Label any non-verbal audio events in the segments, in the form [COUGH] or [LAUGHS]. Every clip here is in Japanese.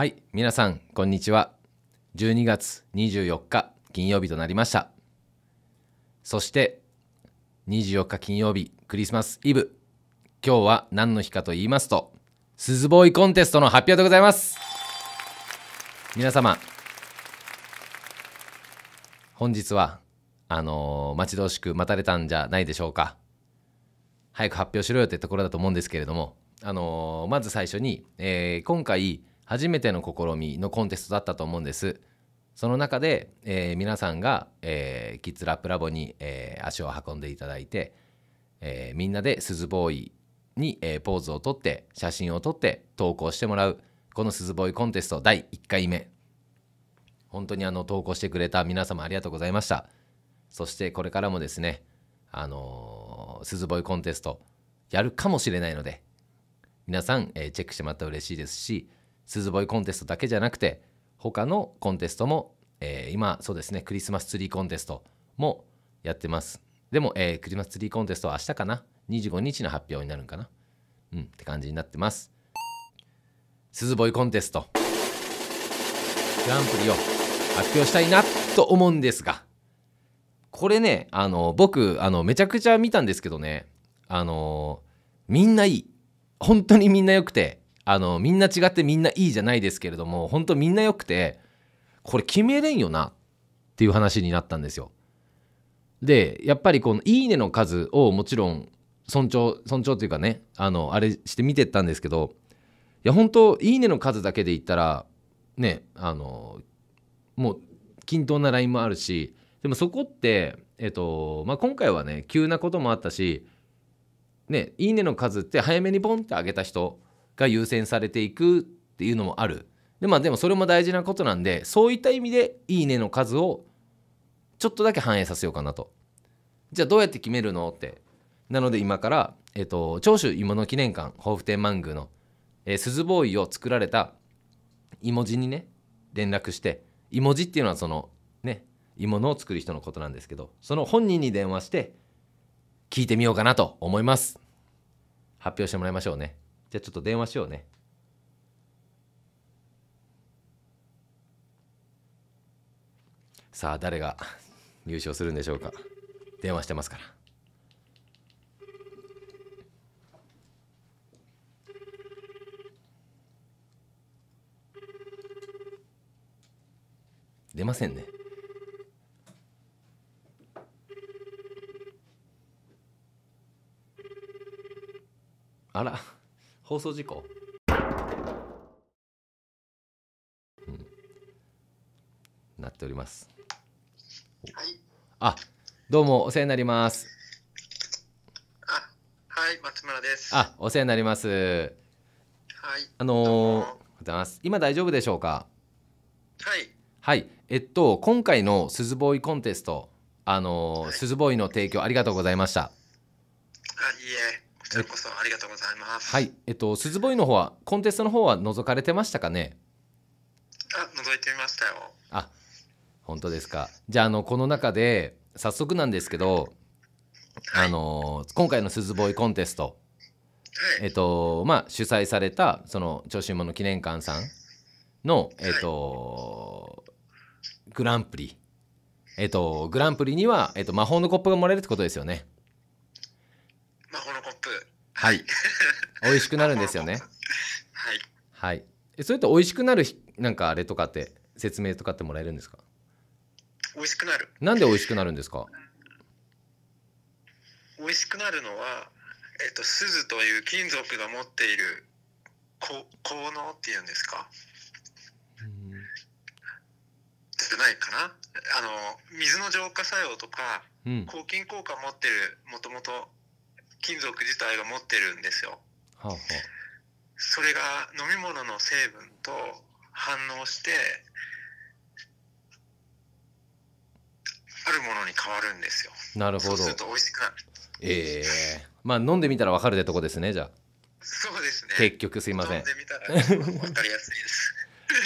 はい皆さんこんにちは12月24日金曜日となりましたそして24日金曜日クリスマスイブ今日は何の日かと言いますと鈴ボーイコンテストの発表でございます皆様本日はあのー、待ち遠しく待たれたんじゃないでしょうか早く発表しろよってところだと思うんですけれどもあのー、まず最初に、えー、今回初めての試みのコンテストだったと思うんです。その中で、えー、皆さんが、えー、キッズラップラボに、えー、足を運んでいただいて、えみんなで鈴ボーイに、えポーズをとって写真を撮って投稿してもらうこの鈴ボーイコンテスト第1回目本当にあの投稿してくれた皆様ありがとうございましたそしてこれからもですねあの鈴ボーイコンテストやるかもしれないので皆さん、えチェックしてもらったら嬉しいですし鈴ボイコンテストだけじゃなくて他のコンテストも、えー、今そうですねクリスマスツリーコンテストもやってますでも、えー、クリスマスツリーコンテストは明日かな25日の発表になるんかなうんって感じになってます鈴ボイコンテストグランプリを発表したいなと思うんですがこれねあの僕あのめちゃくちゃ見たんですけどねあのみんないい本当にみんな良くてあのみんな違ってみんないいじゃないですけれども本当みんな良くてこれ決めれんよなっていう話になったんですよ。でやっぱりこの「いいね」の数をもちろん尊重尊重というかねあのあれして見てったんですけどいや本当いいね」の数だけで言ったらねあのもう均等なラインもあるしでもそこってえっとまあ今回はね急なこともあったしね「いいね」の数って早めにボンって上げた人が優先されていくっていうのもあるで,、まあ、でもそれも大事なことなんでそういった意味で「いいね」の数をちょっとだけ反映させようかなとじゃあどうやって決めるのってなので今から、えっと、長州芋の記念館豊富天満宮の、えー、鈴ボーイを作られた芋地にね連絡して芋地っていうのはそのね芋のを作る人のことなんですけどその本人に電話して聞いてみようかなと思います発表してもらいましょうねじゃあちょっと電話しようね。さあ誰が優勝するんでしょうか電話してますから出ませんねあら放送事故、うん、なっております。はい。あ、どうもお世話になります。あ、はい、松村です。あ、お世話になります。はい。あのー、ございます。今大丈夫でしょうか。はい。はい。えっと今回の鈴ボーイコンテスト、あのーはい、スボーイの提供ありがとうございました。あ、いいえ。こちらこそありがとうございます。はい、えっと、鈴ボイの方は、コンテストの方は覗かれてましたかね。あ、覗いてみましたよ。あ、本当ですか。じゃあ、あの、この中で、早速なんですけど。はい、あの、今回の鈴ボイコンテスト。はい、えっと、まあ、主催された、その、長身の記念館さん。の、えっと。はい、グランプリ。えっと、グランプリには、えっと、魔法のコップがもらえるってことですよね。はい。美味しくなるんですよね。はい。はい。え、それって美味しくなる、なんかあれとかって、説明とかってもらえるんですか。美味しくなる。なんで美味しくなるんですか。美味しくなるのは、えっ、と、と、鈴という金属が持っている。こ、効能っていうんですか。うん、じゃないかな。あの、水の浄化作用とか。抗菌効果持ってるもともと金属自体が持ってるんですよ。はあはあ、それが飲み物の成分と反応してあるものに変わるんですよ。なるほど。そうすると美味しくなる。ええー、まあ飲んでみたらわかるでとこですねじゃあ。そうですね。結局すいません。飲んでみたらわかりやすいです。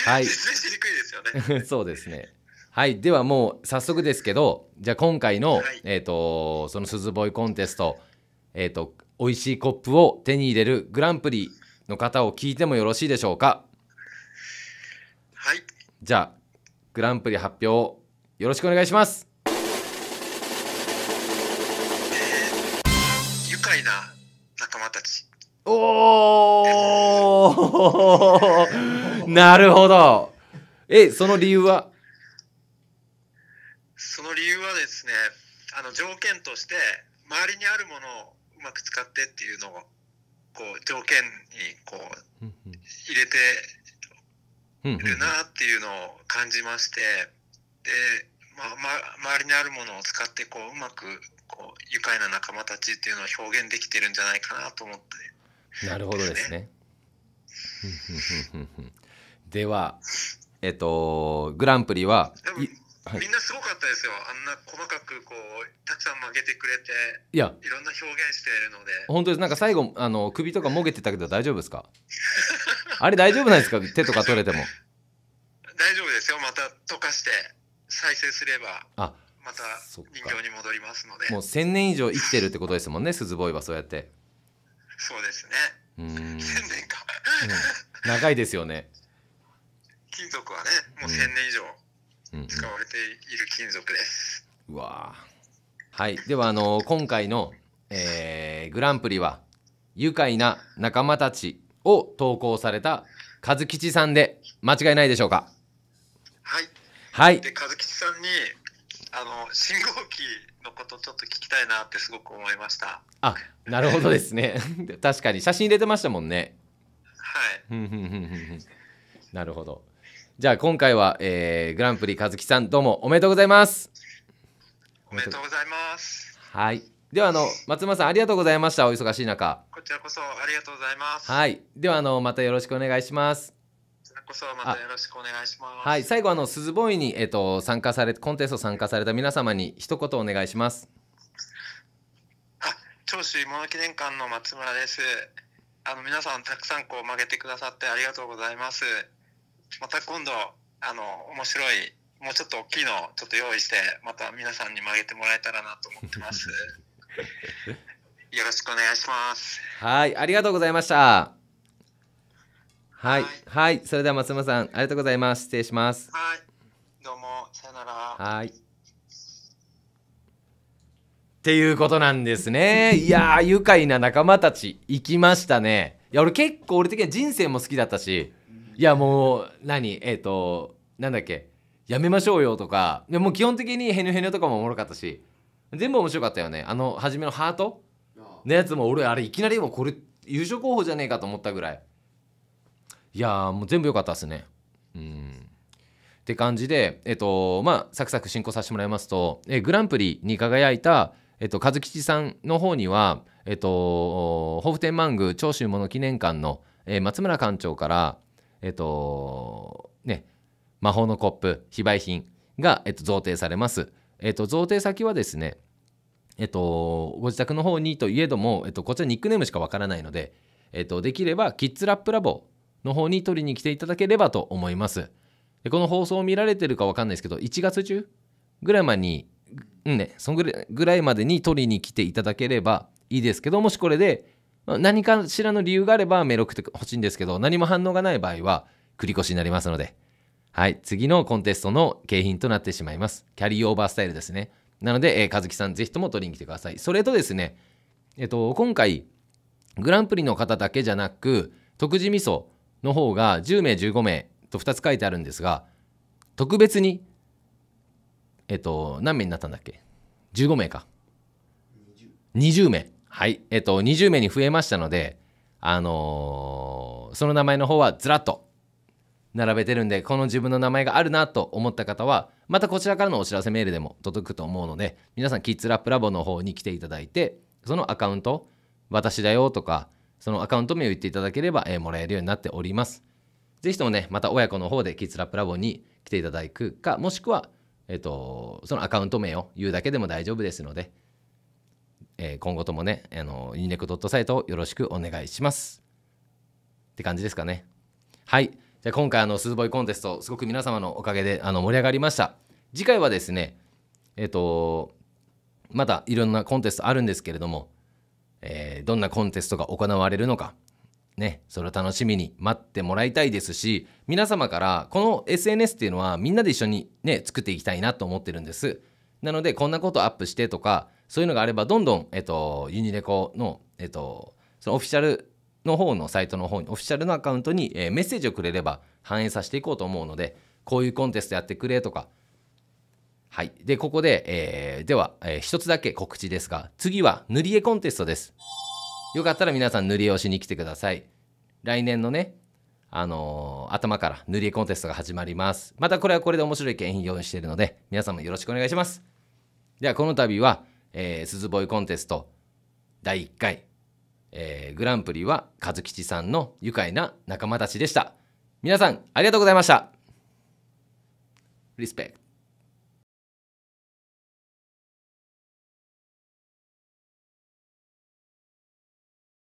はい。説明しにくいですよね。[LAUGHS] そうですね。はい。ではもう早速ですけど、じゃあ今回の、はい、えっ、ー、と、その鈴ボイコンテスト、えっ、ー、と、美味しいコップを手に入れるグランプリの方を聞いてもよろしいでしょうかはい。じゃあ、グランプリ発表をよろしくお願いします。愉快な仲間たち。おお [LAUGHS] なるほど。え、その理由はその理由はですね、あの条件として、周りにあるものをまく使ってっていうのをこう条件にこう入れてるなっていうのを感じましてで、まあま、周りにあるものを使ってこううまくこう愉快な仲間たちっていうのを表現できてるんじゃないかなと思って、ね、なるほどですね。では、えっと、グランプリは。はい、みんなすごかったですよ、あんな細かくこうたくさん曲げてくれて、いやいろんな表現しているので、本当です、なんか最後、あの首とかもげてたけど、大丈夫ですか [LAUGHS] あれ、大丈夫なんですか、手とか取れても。大丈夫ですよ、また溶かして、再生すれば、あまた人形に戻りますので、もう1000年以上生きてるってことですもんね、鈴ボーイはそうやって。そうですね、うん1000年か、うん、長いですよね。金属はね、もう1000年以上。うん使われている金属です。うわはい、ではあの今回の、えー、グランプリは「愉快な仲間たち」を投稿された和吉さんで間違いないでしょうかはい、はい、で和吉さんにあの信号機のことちょっと聞きたいなってすごく思いましたあなるほどですね [LAUGHS] 確かに写真入れてましたもんねはいなるほどじゃあ今回は、えー、グランプリ和樹さんどうもおめでとうございますおめでとうございますはいではあの松村さんありがとうございましたお忙しい中こちらこそありがとうございますはいではあのまたよろしくお願いしますこちらこそまたよろしくお願いしますはい最後あの鈴ボーイにえっ、ー、と参加されコンテスト参加された皆様に一言お願いします長州物記念館の松村ですあの皆さんたくさんこう曲げてくださってありがとうございますまた今度あの面白いもうちょっと大きいのをちょっと用意してまた皆さんに曲げてもらえたらなと思ってます [LAUGHS] よろしくお願いしますはいありがとうございましたはい、はい、それでは松本さん、ありがとうございます。失礼します。はい、どうも、さよなら。はい。っていうことなんですね。いやー、愉快な仲間たち、行きましたね。いや、俺結構、俺的には人生も好きだったし。いやもう何えっ、ー、となんだっけやめましょうよとかでも基本的にへにょへにょとかもおもろかったし全部面白かったよねあの初めのハートのやつも俺あれいきなりもうこれ優勝候補じゃねえかと思ったぐらいいやもう全部良かったっすねうんって感じでえっ、ー、とまあサクサク進行させてもらいますと、えー、グランプリに輝いたえっと、和吉さんの方には、えっと、豊府天満宮長州物記念館の、え松村館長から、えっと、ね、魔法のコップ、非売品が、えっと、贈呈されます。えっと、贈呈先はですね、えっと、ご自宅の方にといえども、えっと、こちらニックネームしかわからないので、えっと、できれば、キッズラップラボの方に取りに来ていただければと思います。でこの放送を見られてるかわかんないですけど、1月中ぐらいまでに、うんね、そんぐらいまでに取りに来ていただければいいですけど、もしこれで、何かしらの理由があればメロクって欲しいんですけど、何も反応がない場合は繰り越しになりますので、はい、次のコンテストの景品となってしまいます。キャリーオーバースタイルですね。なので、えー、和樹さん、ぜひとも取りに来てください。それとですね、えっと、今回、グランプリの方だけじゃなく、徳地味噌の方が10名、15名と2つ書いてあるんですが、特別に、えっと、何名になったんだっけ ?15 名か。20, 20名。はい。えっと、20名に増えましたので、あのー、その名前の方はずらっと並べてるんで、この自分の名前があるなと思った方は、またこちらからのお知らせメールでも届くと思うので、皆さん、キッズラップラボの方に来ていただいて、そのアカウント、私だよとか、そのアカウント名を言っていただければ、えー、もらえるようになっております。ぜひともね、また親子の方でキッズラップラボに来ていただくか、もしくは、えっ、と、そのアカウント名を言うだけでも大丈夫ですので、えー、今後ともね、あのユニネクドットサイトをよろしくお願いします。って感じですかね。はい。じゃ今回、あの、スーボイコンテスト、すごく皆様のおかげで、あの、盛り上がりました。次回はですね、えっ、ー、と、またいろんなコンテストあるんですけれども、えー、どんなコンテストが行われるのか、ね、それを楽しみに待ってもらいたいですし、皆様からこの SNS っていうのはみんなで一緒にね、作っていきたいなと思ってるんです。なので、こんなことアップしてとか、そういうのがあればどんどん、えっと、ユニレコの,、えっと、そのオフィシャルの方のサイトの方にオフィシャルのアカウントに、えー、メッセージをくれれば反映させていこうと思うのでこういうコンテストやってくれとかはいでここで、えー、では、えー、一つだけ告知ですが次は塗り絵コンテストですよかったら皆さん塗り絵をしに来てください来年のねあのー、頭から塗り絵コンテストが始まりますまたこれはこれで面白い景品用意しているので皆さんもよろしくお願いしますではこの度はえー、鈴ボイコンテスト第1回、えー、グランプリは和吉さんの愉快な仲間たちでした。皆さん、ありがとうございました。リスペクト。